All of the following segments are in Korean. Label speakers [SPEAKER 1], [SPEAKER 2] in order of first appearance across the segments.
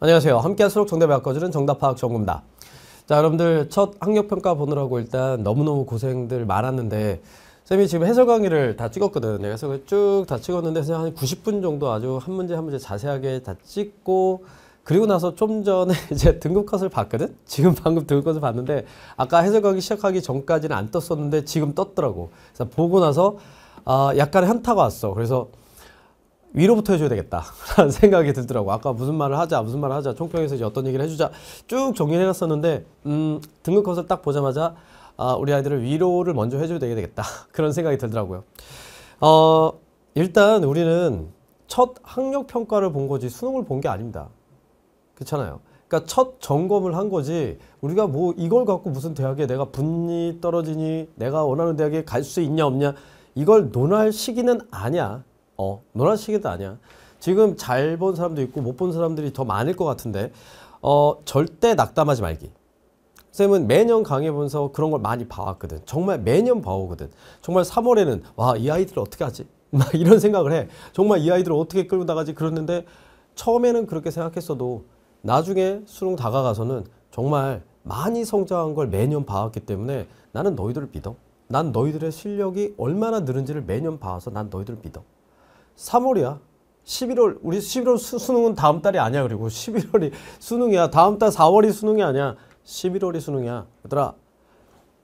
[SPEAKER 1] 안녕하세요. 함께한 수록 정답의 바꿔주는 정답 파악 정구입니다. 자, 여러분들 첫 학력 평가 보느라고 일단 너무너무 고생들 많았는데 쌤이 지금 해설 강의를 다 찍었거든요. 그래서 쭉다 찍었는데 한 90분 정도 아주 한 문제 한 문제 자세하게 다 찍고 그리고 나서 좀 전에 이제 등급컷을 봤거든? 지금 방금 등급컷을 봤는데 아까 해설 강의 시작하기 전까지는 안 떴었는데 지금 떴더라고. 그래서 보고 나서 아, 약간 한타가 왔어. 그래서 위로부터 해줘야 되겠다라는 생각이 들더라고. 아까 무슨 말을 하자, 무슨 말을 하자, 총평에서 이제 어떤 얘기를 해주자 쭉 정리해놨었는데 음, 등급 컷을 딱 보자마자 아, 우리 아이들을 위로를 먼저 해줘야 되겠다 그런 생각이 들더라고요. 어, 일단 우리는 첫 학력 평가를 본 거지 수능을 본 게 아닙니다. 그렇잖아요. 그러니까 첫 점검을 한 거지 우리가 뭐 이걸 갖고 무슨 대학에 내가 분이 떨어지니 내가 원하는 대학에 갈 수 있냐 없냐 이걸 논할 시기는 아니야. 어, 노란 시계도 아니야. 지금 잘 본 사람도 있고 못 본 사람들이 더 많을 것 같은데 어, 절대 낙담하지 말기. 쌤은 매년 강의 보면서 그런 걸 많이 봐왔거든. 정말 매년 봐오거든. 정말 3월에는 와 이 아이들을 어떻게 하지? 막 이런 생각을 해. 정말 이 아이들을 어떻게 끌고 나가지? 그랬는데 처음에는 그렇게 생각했어도 나중에 수능 다가가서는 정말 많이 성장한 걸 매년 봐왔기 때문에 나는 너희들을 믿어. 난 너희들의 실력이 얼마나 늘은지를 매년 봐와서 난 너희들을 믿어. 3월이야. 11월 우리 11월 수, 수능은 다음 달이 아니야. 그리고 11월이 수능이야. 다음 달 4월이 수능이 아니야. 11월이 수능이야. 얘들아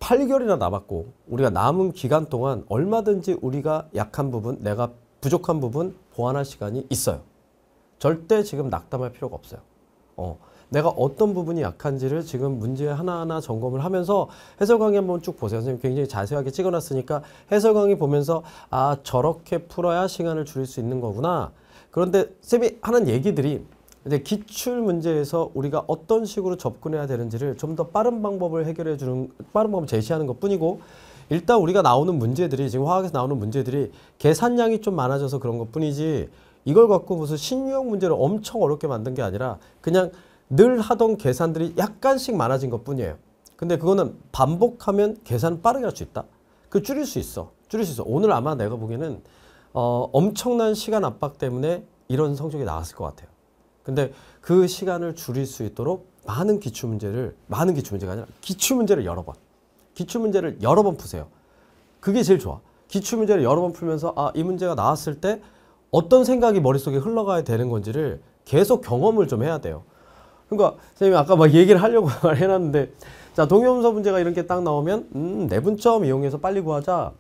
[SPEAKER 1] 8개월이나 남았고 우리가 남은 기간 동안 얼마든지 우리가 약한 부분, 내가 부족한 부분 보완할 시간이 있어요. 절대 지금 낙담할 필요가 없어요. 어. 내가 어떤 부분이 약한지를 지금 문제 하나하나 점검을 하면서 해설 강의 한번 쭉 보세요. 선생님 굉장히 자세하게 찍어놨으니까 해설 강의 보면서 아 저렇게 풀어야 시간을 줄일 수 있는 거구나. 그런데 쌤이 하는 얘기들이 이제 기출 문제에서 우리가 어떤 식으로 접근해야 되는지를 좀 더 빠른 방법을 해결해 주는 빠른 방법 을 제시하는 것뿐이고 일단 우리가 나오는 문제들이 지금 화학에서 나오는 문제들이 계산량이 좀 많아져서 그런 것뿐이지 이걸 갖고 무슨 신유형 문제를 엄청 어렵게 만든 게 아니라 그냥 늘 하던 계산들이 약간씩 많아진 것 뿐이에요. 근데 그거는 반복하면 계산 빠르게 할 수 있다. 그 줄일 수 있어. 줄일 수 있어. 오늘 아마 내가 보기에는 어, 엄청난 시간 압박 때문에 이런 성적이 나왔을 것 같아요. 근데 그 시간을 줄일 수 있도록 많은 기출 문제를 많은 기출 문제가 아니라 기출 문제를 여러 번 기출 문제를 여러 번 푸세요. 그게 제일 좋아. 기출 문제를 여러 번 풀면서 아 이 문제가 나왔을 때 어떤 생각이 머릿속에 흘러가야 되는 건지를 계속 경험을 좀 해야 돼요. 그러니까 선생님이 아까 막 얘기를 하려고 해놨는데 자동의음서 문제가 이렇게 딱 나오면 음 내분점 이용해서 빨리 구하자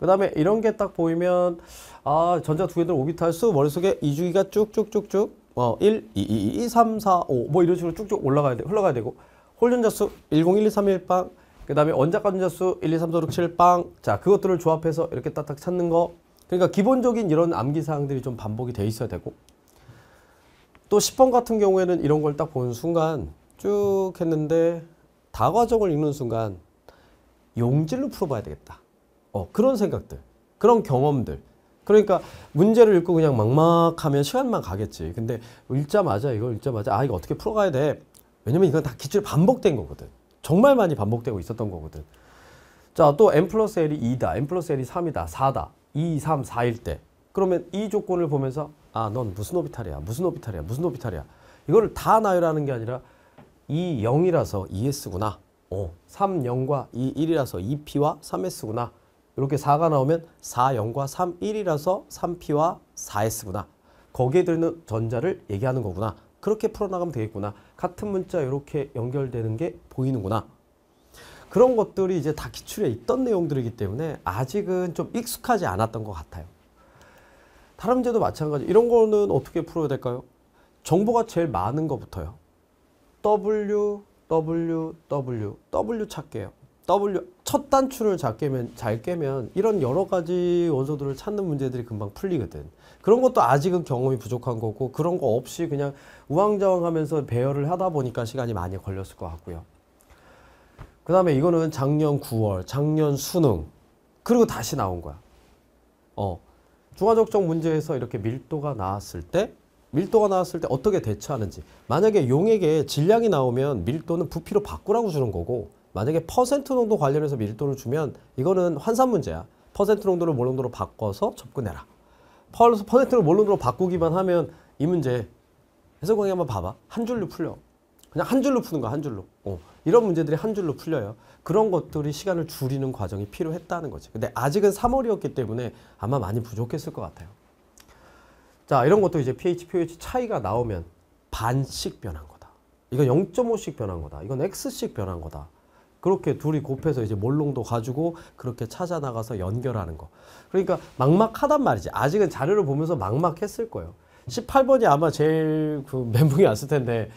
[SPEAKER 1] 그 다음에 이런 게 딱 보이면 아 전자 두 개들 오비탈수 머릿속에 이주기가 쭉쭉쭉쭉 어 1, 2, 2, 2, 3, 4, 5뭐 이런 식으로 쭉쭉 올라가야 돼 흘러가야 되고 홀전자수 101231빵 그 다음에 원자값전자수 1, 2, 3, 4, 6, 7빵 자 그것들을 조합해서 이렇게 딱딱 찾는 거 그러니까 기본적인 이런 암기사항들이 좀 반복이 돼 있어야 되고 또 10번 같은 경우에는 이런 걸 딱 본 순간 쭉 했는데 다과정을 읽는 순간 용질로 풀어봐야 되겠다. 어, 그런 생각들, 그런 경험들. 그러니까 문제를 읽고 그냥 막막하면 시간만 가겠지. 근데 읽자마자 이걸 읽자마자 아 이거 어떻게 풀어가야 돼. 왜냐면 이건 다 기출 반복된 거거든. 정말 많이 반복되고 있었던 거거든. 자, 또 n 플러스 l이 2다, n 플러스 l이 3이다, 4다, 2, 3, 4일 때. 그러면 이 조건을 보면서 아, 넌 무슨 오비탈이야, 무슨 오비탈이야, 무슨 오비탈이야. 이거를 다 나열하는 게 아니라 이 0이라서 ES구나. 어, 3, 0과 2, 1이라서 2P와 3S구나. 이렇게 4가 나오면 4, 0과 3, 1이라서 3P와 4S구나. 거기에 들어있는 전자를 얘기하는 거구나. 그렇게 풀어나가면 되겠구나. 같은 문자 이렇게 연결되는 게 보이는구나. 그런 것들이 이제 다 기출에 있던 내용들이기 때문에 아직은 좀 익숙하지 않았던 것 같아요. 사른제도 마찬가지. 이런 거는 어떻게 풀어야 될까요? 정보가 제일 많은 것부터요. W, W, W, W 찾게요. W 첫 단추를 잘 깨면 잘 깨면 이런 여러 가지 원소들을 찾는 문제들이 금방 풀리거든. 그런 것도 아직은 경험이 부족한 거고 그런 거 없이 그냥 우왕좌왕하면서 배열을 하다 보니까 시간이 많이 걸렸을 것 같고요. 그 다음에 이거는 작년 9월, 작년 수능 그리고 다시 나온 거야. 어 중화적정 문제에서 이렇게 밀도가 나왔을 때 밀도가 나왔을 때 어떻게 대처하는지 만약에 용액에 질량이 나오면 밀도는 부피로 바꾸라고 주는 거고 만약에 퍼센트 농도 관련해서 밀도를 주면 이거는 환산 문제야 퍼센트 농도를 몰 농도로 바꿔서 접근해라 퍼센트를 몰 농도로 바꾸기만 하면 이 문제 해석광이 한번 봐봐 한 줄로 풀려 그냥 한 줄로 푸는 거 한 줄로. 어. 이런 문제들이 한 줄로 풀려요. 그런 것들이 시간을 줄이는 과정이 필요했다는 거지. 근데 아직은 3월이었기 때문에 아마 많이 부족했을 것 같아요. 자, 이런 것도 이제 pH, pH 차이가 나오면 반씩 변한 거다. 이건 0.5씩 변한 거다. 이건 x씩 변한 거다. 그렇게 둘이 곱해서 이제 몰롱도 가지고 그렇게 찾아 나가서 연결하는 거. 그러니까 막막하단 말이지. 아직은 자료를 보면서 막막했을 거예요. 18번이 아마 제일 그 멘붕이 왔을 텐데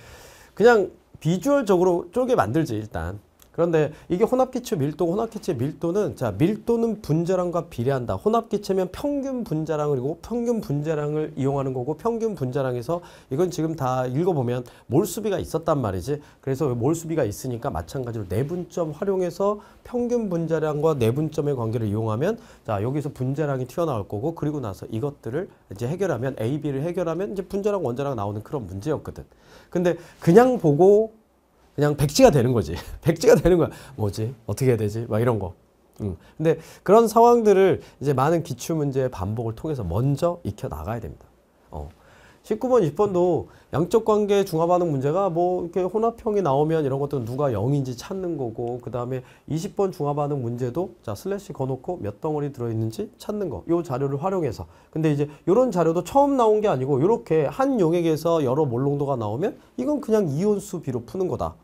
[SPEAKER 1] 그냥 비주얼적으로 쪼개 만들지 일단 그런데 이게 혼합기체 밀도, 혼합기체 밀도는 자 밀도는 분자량과 비례한다. 혼합기체면 평균 분자량이고 평균 분자량을 이용하는 거고 평균 분자량에서 이건 지금 다 읽어보면 몰수비가 있었단 말이지. 그래서 몰수비가 있으니까 마찬가지로 내분점 활용해서 평균 분자량과 내분점의 관계를 이용하면 자 여기서 분자량이 튀어나올 거고 그리고 나서 이것들을 이제 해결하면 A, B를 해결하면 이제 분자량 원자량 나오는 그런 문제였거든. 근데 그냥 보고 그냥 백지가 되는 거지. 백지가 되는 거야. 뭐지? 어떻게 해야 되지? 막 이런 거. 음. 근데 그런 상황들을 이제 많은 기출 문제의 반복을 통해서 먼저 익혀 나가야 됩니다. 어. 19번, 20번도 양적 관계 중화 반응 문제가 뭐 이렇게 혼합형이 나오면 이런 것들은 누가 0인지 찾는 거고 그다음에 20번 중화 반응 문제도 자 슬래시 거놓고 몇 덩어리 들어 있는지 찾는 거. 요 자료를 활용해서. 근데 이제 요런 자료도 처음 나온 게 아니고 요렇게 한 용액에서 여러 몰롱도가 나오면 이건 그냥 이온수 비로 푸는 거다.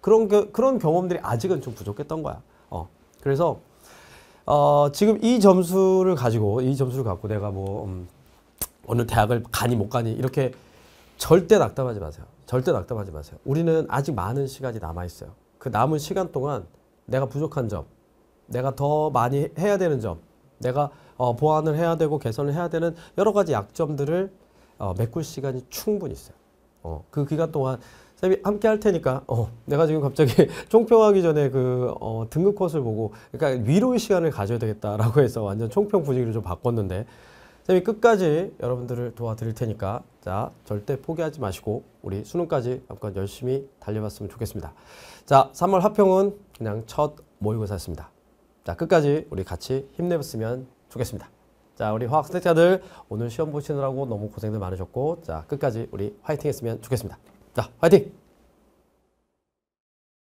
[SPEAKER 1] 그런 그, 그런 경험들이 아직은 좀 부족했던 거야. 어. 그래서 어, 지금 이 점수를 가지고 이 점수를 갖고 내가 뭐 음, 어느 대학을 가니 못 가니 이렇게 절대 낙담하지 마세요. 절대 낙담하지 마세요. 우리는 아직 많은 시간이 남아 있어요. 그 남은 시간 동안 내가 부족한 점, 내가 더 많이 해야 되는 점, 내가 어, 보완을 해야 되고 개선을 해야 되는 여러 가지 약점들을 어, 메꿀 시간이 충분히 있어요. 어, 그 기간 동안 쌤이 함께 할 테니까 어, 내가 지금 갑자기 총평하기 전에 그 어, 등급 컷을 보고 그러니까 위로의 시간을 가져야 되겠다라고 해서 완전 총평 분위기를 좀 바꿨는데 쌤이 끝까지 여러분들을 도와드릴 테니까 자 절대 포기하지 마시고 우리 수능까지 한번 열심히 달려봤으면 좋겠습니다. 자 3월 합평은 그냥 첫 모의고사였습니다. 자 끝까지 우리 같이 힘내봤으면 좋겠습니다. 자 우리 화학 선택자들 오늘 시험 보시느라고 너무 고생들 많으셨고 자 끝까지 우리 화이팅 했으면 좋겠습니다. 快定。